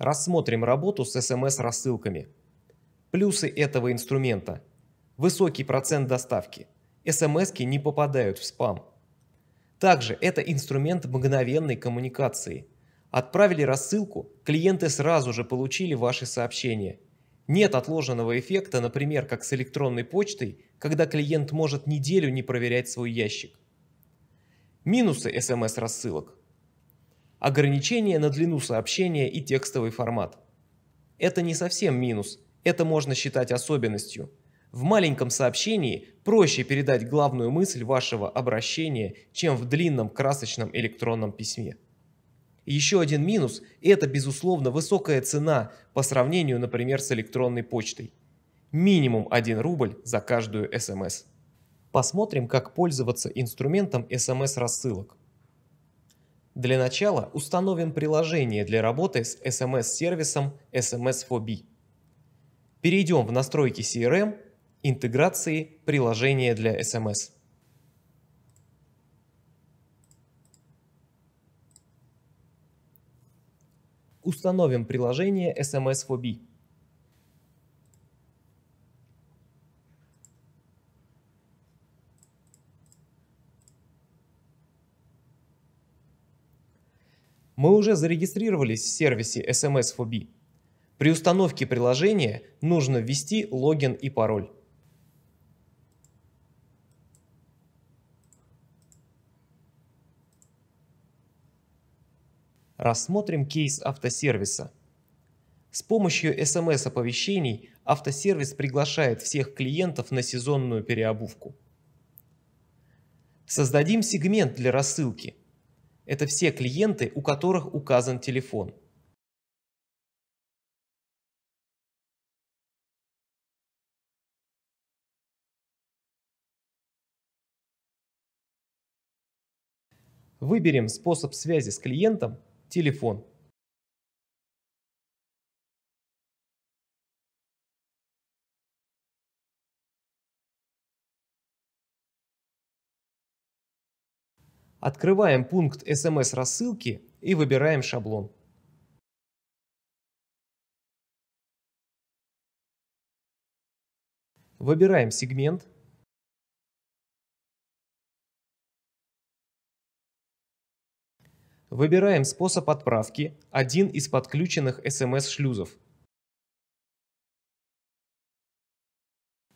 Рассмотрим работу с SMS-рассылками. Плюсы этого инструмента. Высокий процент доставки. смс не попадают в спам. Также это инструмент мгновенной коммуникации. Отправили рассылку, клиенты сразу же получили ваши сообщения. Нет отложенного эффекта, например, как с электронной почтой, когда клиент может неделю не проверять свой ящик. Минусы смс-рассылок ограничение на длину сообщения и текстовый формат. Это не совсем минус, это можно считать особенностью. В маленьком сообщении проще передать главную мысль вашего обращения, чем в длинном красочном электронном письме. Еще один минус – это, безусловно, высокая цена по сравнению, например, с электронной почтой. Минимум 1 рубль за каждую СМС. Посмотрим, как пользоваться инструментом СМС-рассылок. Для начала установим приложение для работы с SMS-сервисом SMS4B. Перейдем в настройки CRM, эм, интеграции приложения для SMS. Установим приложение SMS4B. мы уже зарегистрировались в сервисе sms 4 При установке приложения нужно ввести логин и пароль. Рассмотрим кейс автосервиса. С помощью SMS-оповещений автосервис приглашает всех клиентов на сезонную переобувку. Создадим сегмент для рассылки – это все клиенты, у которых указан телефон. Выберем способ связи с клиентом – телефон – Открываем пункт «СМС-рассылки» и выбираем шаблон. Выбираем сегмент. Выбираем способ отправки, один из подключенных СМС шлюзов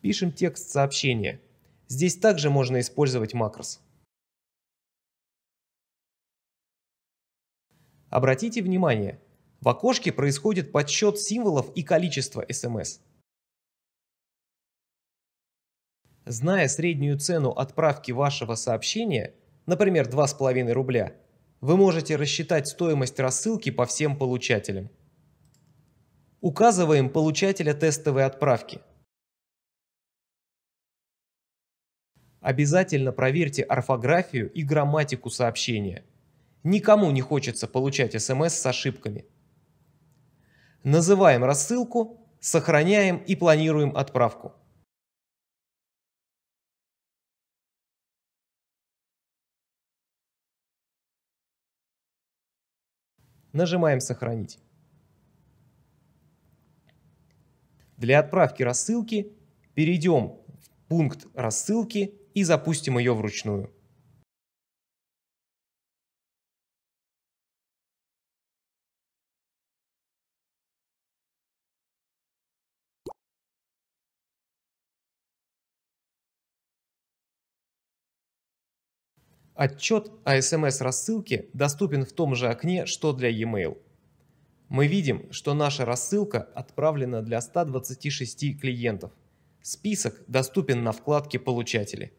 Пишем текст сообщения. Здесь также можно использовать макрос. Обратите внимание, в окошке происходит подсчет символов и количества смс. Эм Зная среднюю цену отправки вашего сообщения, например, 2,5 рубля, вы можете рассчитать стоимость рассылки по всем получателям. Указываем получателя тестовой отправки. Обязательно проверьте орфографию и грамматику сообщения – Никому не хочется получать смс с ошибками. Называем рассылку, сохраняем и планируем отправку. Нажимаем «Сохранить». Для отправки рассылки перейдем в пункт рассылки и запустим ее вручную. Отчет о SMS-рассылке доступен в том же окне, что для e-mail. Мы видим, что наша рассылка отправлена для 126 клиентов. Список доступен на вкладке «Получатели».